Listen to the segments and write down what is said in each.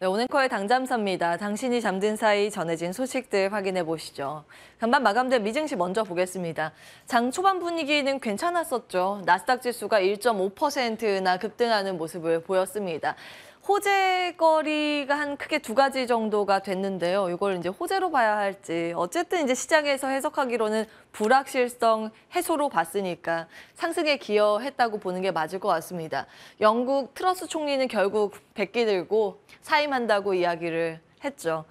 네, 오앵커의 당잠사입니다. 당신이 잠든 사이 전해진 소식들 확인해 보시죠. 간밤 마감된 미증시 먼저 보겠습니다. 장 초반 분위기는 괜찮았었죠. 나스닥 지수가 1.5%나 급등하는 모습을 보였습니다. 호재거리가 한 크게 두 가지 정도가 됐는데요. 이걸 이제 호재로 봐야 할지 어쨌든 이제 시장에서 해석하기로는 불확실성 해소로 봤으니까 상승에 기여했다고 보는 게 맞을 것 같습니다. 영국 트러스 총리는 결국 백기 들고 사임한다고 이야기를 했죠.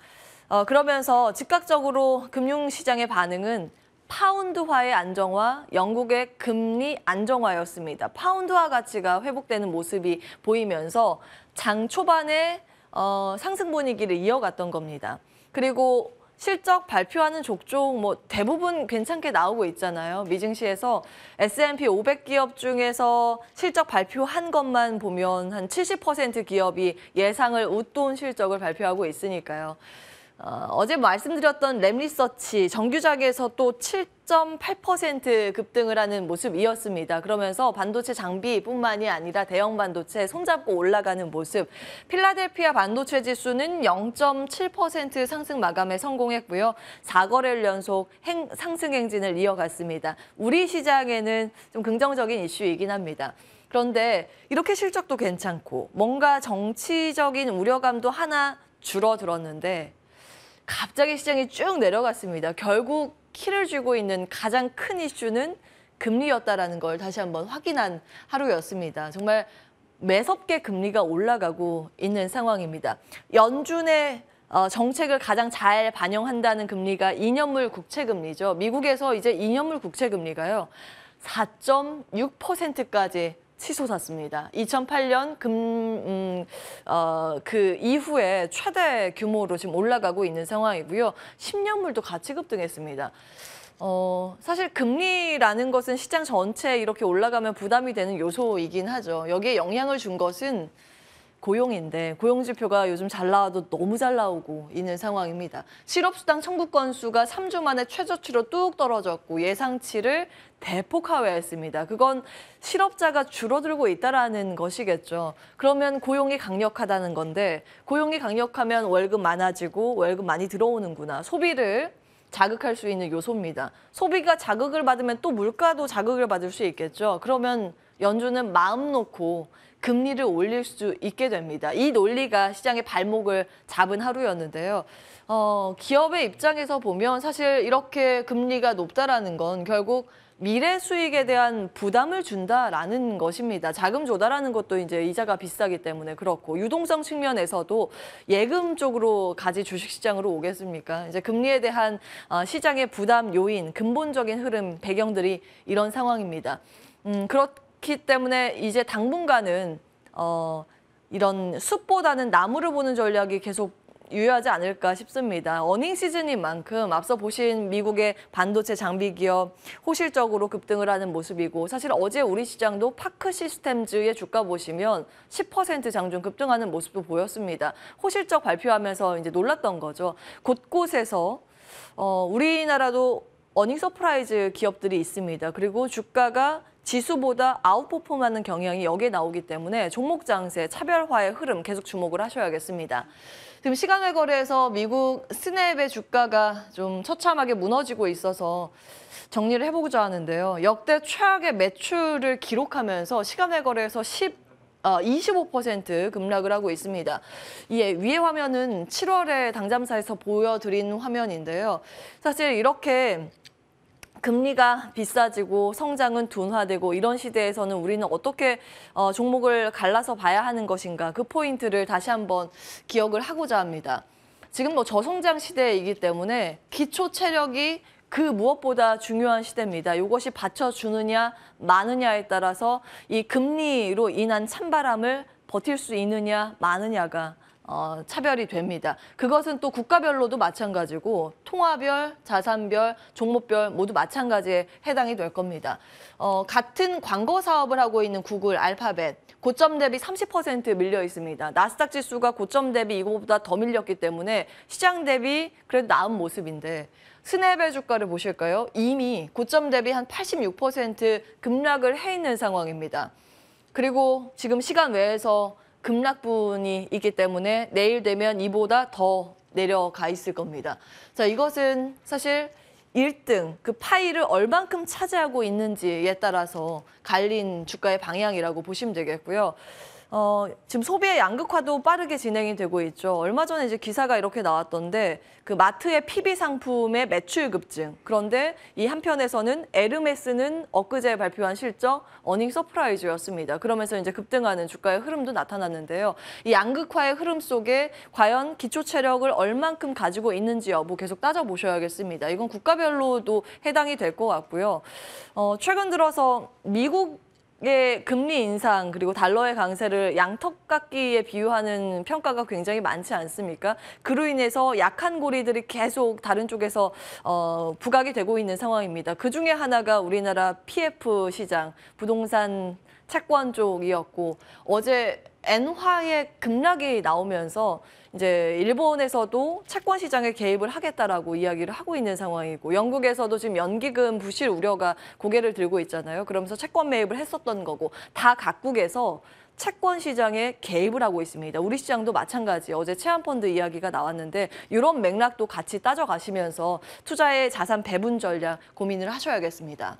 어, 그러면서 즉각적으로 금융시장의 반응은 파운드화의 안정화, 영국의 금리 안정화였습니다. 파운드화 가치가 회복되는 모습이 보이면서 장 초반에 어, 상승 분위기를 이어갔던 겁니다. 그리고 실적 발표하는 족족 뭐 대부분 괜찮게 나오고 있잖아요. 미증시에서 S&P 500 기업 중에서 실적 발표한 것만 보면 한 70% 기업이 예상을 웃돈 실적을 발표하고 있으니까요. 어, 어제 말씀드렸던 랩리서치 정규작에서 또 7.8% 급등을 하는 모습이었습니다. 그러면서 반도체 장비뿐만이 아니라 대형 반도체 손잡고 올라가는 모습. 필라델피아 반도체 지수는 0.7% 상승 마감에 성공했고요. 4거래일 연속 행, 상승 행진을 이어갔습니다. 우리 시장에는 좀 긍정적인 이슈이긴 합니다. 그런데 이렇게 실적도 괜찮고 뭔가 정치적인 우려감도 하나 줄어들었는데 갑자기 시장이 쭉 내려갔습니다. 결국 키를 쥐고 있는 가장 큰 이슈는 금리였다라는 걸 다시 한번 확인한 하루였습니다. 정말 매섭게 금리가 올라가고 있는 상황입니다. 연준의 어, 정책을 가장 잘 반영한다는 금리가 2년물 국채금리죠. 미국에서 이제 2년물 국채금리가요. 4.6%까지 치솟았습니다. 2008년 금, 음, 어, 그 이후에 최대 규모로 지금 올라가고 있는 상황이고요. 10년물도 같이 급등했습니다. 어, 사실 금리라는 것은 시장 전체에 이렇게 올라가면 부담이 되는 요소이긴 하죠. 여기에 영향을 준 것은 고용인데 고용 지표가 요즘 잘 나와도 너무 잘 나오고 있는 상황입니다. 실업수당 청구 건수가 3주 만에 최저치로 뚝 떨어졌고 예상치를 대폭 하회했습니다. 그건 실업자가 줄어들고 있다라는 것이겠죠. 그러면 고용이 강력하다는 건데 고용이 강력하면 월급 많아지고 월급 많이 들어오는구나. 소비를 자극할 수 있는 요소입니다. 소비가 자극을 받으면 또 물가도 자극을 받을 수 있겠죠. 그러면 연준은 마음 놓고 금리를 올릴 수 있게 됩니다. 이 논리가 시장의 발목을 잡은 하루였는데요. 어, 기업의 입장에서 보면 사실 이렇게 금리가 높다라는 건 결국 미래 수익에 대한 부담을 준다라는 것입니다. 자금 조달하는 것도 이제 이자가 비싸기 때문에 그렇고 유동성 측면에서도 예금 쪽으로 가지 주식시장으로 오겠습니까? 이제 금리에 대한 어, 시장의 부담 요인, 근본적인 흐름, 배경들이 이런 상황입니다. 음, 그렇기 때문에 이제 당분간은 어, 이런 숲보다는 나무를 보는 전략이 계속 유효하지 않을까 싶습니다. 어닝 시즌인 만큼 앞서 보신 미국의 반도체 장비 기업 호실적으로 급등을 하는 모습이고 사실 어제 우리 시장도 파크 시스템즈의 주가 보시면 10% 장중 급등하는 모습도 보였습니다. 호실적 발표하면서 이제 놀랐던 거죠. 곳곳에서 어, 우리나라도 어닝 서프라이즈 기업들이 있습니다. 그리고 주가가 지수보다 아웃퍼폼하는 경향이 여기에 나오기 때문에 종목 장세 차별화의 흐름 계속 주목을 하셔야겠습니다. 지금 시간을 거래해서 미국 스냅의 주가가 좀 처참하게 무너지고 있어서 정리를 해보고자 하는데요. 역대 최악의 매출을 기록하면서 시간을 거래해서 10 25% 아, 급락을 하고 있습니다. 예, 위에 화면은 7월에 당잠사에서 보여드린 화면인데요. 사실 이렇게 금리가 비싸지고 성장은 둔화되고 이런 시대에서는 우리는 어떻게 어, 종목을 갈라서 봐야 하는 것인가 그 포인트를 다시 한번 기억을 하고자 합니다. 지금 뭐 저성장 시대이기 때문에 기초 체력이 그 무엇보다 중요한 시대입니다. 이것이 받쳐주느냐 마느냐에 따라서 이 금리로 인한 찬바람을 버틸 수 있느냐 마느냐가 어, 차별이 됩니다. 그것은 또 국가별로도 마찬가지고 통화별, 자산별, 종목별 모두 마찬가지에 해당이 될 겁니다. 어, 같은 광고 사업을 하고 있는 구글, 알파벳 고점 대비 30% 밀려 있습니다. 나스닥 지수가 고점 대비 이거보다 더 밀렸기 때문에 시장 대비 그래도 나은 모습인데 스냅의 주가를 보실까요? 이미 고점 대비 한 86% 급락을 해 있는 상황입니다. 그리고 지금 시간 외에서 급락분이 있기 때문에 내일 되면 이보다 더 내려가 있을 겁니다. 자, 이것은 사실 1등, 그 파이를 얼만큼 차지하고 있는지에 따라서 갈린 주가의 방향이라고 보시면 되겠고요. 어, 지금 소비의 양극화도 빠르게 진행이 되고 있죠. 얼마 전에 이제 기사가 이렇게 나왔던데 그 마트의 PB 상품의 매출 급증. 그런데 이 한편에서는 에르메스는 엊그제 발표한 실적 어닝 서프라이즈였습니다. 그러면서 이제 급등하는 주가의 흐름도 나타났는데요. 이 양극화의 흐름 속에 과연 기초 체력을 얼만큼 가지고 있는지 여부 계속 따져보셔야겠습니다. 이건 국가별로도 해당이 될 것 같고요. 어, 최근 들어서 미국 미국의 예, 금리 인상 그리고 달러의 강세를 양턱깎이에 비유하는 평가가 굉장히 많지 않습니까? 그로 인해서 약한 고리들이 계속 다른 쪽에서 어, 부각이 되고 있는 상황입니다. 그중에 하나가 우리나라 PF 시장, 부동산 채권 쪽이었고 어제 엔화의 급락이 나오면서 이제 일본에서도 채권 시장에 개입을 하겠다라고 이야기를 하고 있는 상황이고 영국에서도 지금 연기금 부실 우려가 고개를 들고 있잖아요. 그러면서 채권 매입을 했었던 거고 다 각국에서 채권 시장에 개입을 하고 있습니다. 우리 시장도 마찬가지. 어제 체안펀드 이야기가 나왔는데 이런 맥락도 같이 따져가시면서 투자의 자산 배분 전략 고민을 하셔야겠습니다.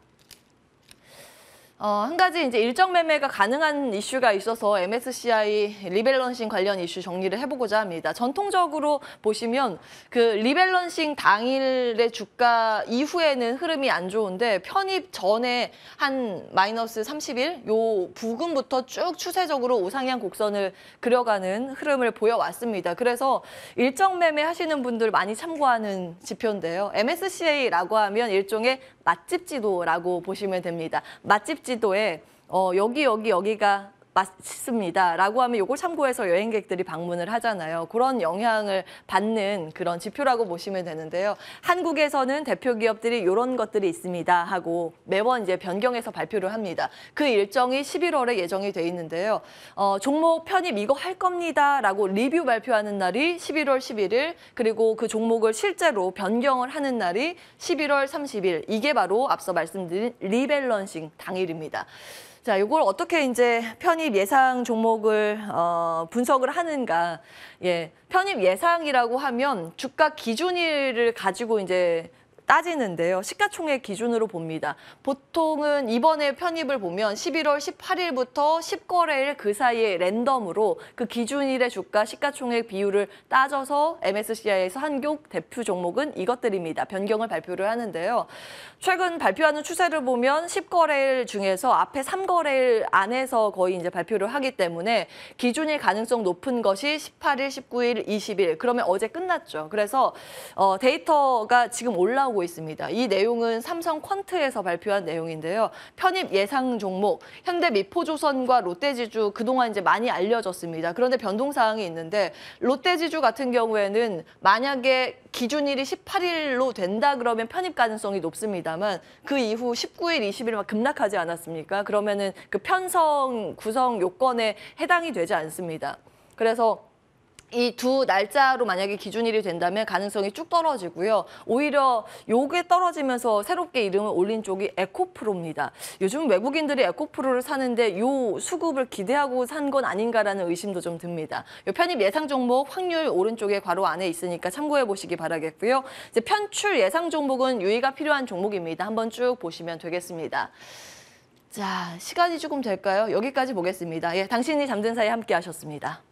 어, 한 가지 이제 일정 매매가 가능한 이슈가 있어서 MSCI 리밸런싱 관련 이슈 정리를 해보고자 합니다. 전통적으로 보시면 그 리밸런싱 당일의 주가 이후에는 흐름이 안 좋은데 편입 전에 한 마이너스 30일 요 부근부터 쭉 추세적으로 우상향 곡선을 그려가는 흐름을 보여왔습니다. 그래서 일정 매매 하시는 분들 많이 참고하는 지표인데요. MSCI라고 하면 일종의 맛집 지도라고 보시면 됩니다. 맛집 지 지도에 어, 여기 여기 여기가 맞습니다라고 하면 이걸 참고해서 여행객들이 방문을 하잖아요. 그런 영향을 받는 그런 지표라고 보시면 되는데요. 한국에서는 대표 기업들이 요런 것들이 있습니다 하고 매번 이제 변경해서 발표를 합니다. 그 일정이 11월에 예정이 돼 있는데요. 어, 종목 편입 이거 할 겁니다라고 리뷰 발표하는 날이 11월 11일 그리고 그 종목을 실제로 변경을 하는 날이 11월 30일 이게 바로 앞서 말씀드린 리밸런싱 당일입니다. 자, 이걸 어떻게 이제 편입 예상 종목을 어, 분석을 하는가. 예, 편입 예상이라고 하면 주가 기준일을 가지고 이제 따지는데요. 시가총액 기준으로 봅니다. 보통은 이번에 편입을 보면 11월 18일부터 10거래일 그 사이에 랜덤으로 그 기준일의 주가 시가총액 비율을 따져서 MSCI에서 한국 대표 종목은 이것들입니다. 변경을 발표를 하는데요. 최근 발표하는 추세를 보면 10거래일 중에서 앞에 3거래일 안에서 거의 이제 발표를 하기 때문에 기준일 가능성 높은 것이 18일, 19일, 20일 그러면 어제 끝났죠. 그래서 어, 데이터가 지금 올라오고 나오고 있습니다. 이 내용은 삼성 퀀트에서 발표한 내용인데요. 편입 예상 종목, 현대 미포조선과 롯데지주 그동안 이제 많이 알려졌습니다. 그런데 변동 사항이 있는데 롯데지주 같은 경우에는 만약에 기준일이 18일로 된다 그러면 편입 가능성이 높습니다만 그 이후 19일, 20일 막 급락하지 않았습니까? 그러면은 그 편성 구성 요건에 해당이 되지 않습니다. 그래서 이두 날짜로 만약에 기준일이 된다면 가능성이 쭉 떨어지고요. 오히려 요게 떨어지면서 새롭게 이름을 올린 쪽이 에코프로입니다. 요즘 외국인들이 에코프로를 사는데 요 수급을 기대하고 산 건 아닌가라는 의심도 좀 듭니다. 요 편입 예상 종목 확률 오른쪽에 괄호 안에 있으니까 참고해 보시기 바라겠고요. 이제 편출 예상 종목은 유의가 필요한 종목입니다. 한번 쭉 보시면 되겠습니다. 자, 시간이 조금 될까요? 여기까지 보겠습니다. 예, 당신이 잠든 사이 함께 하셨습니다.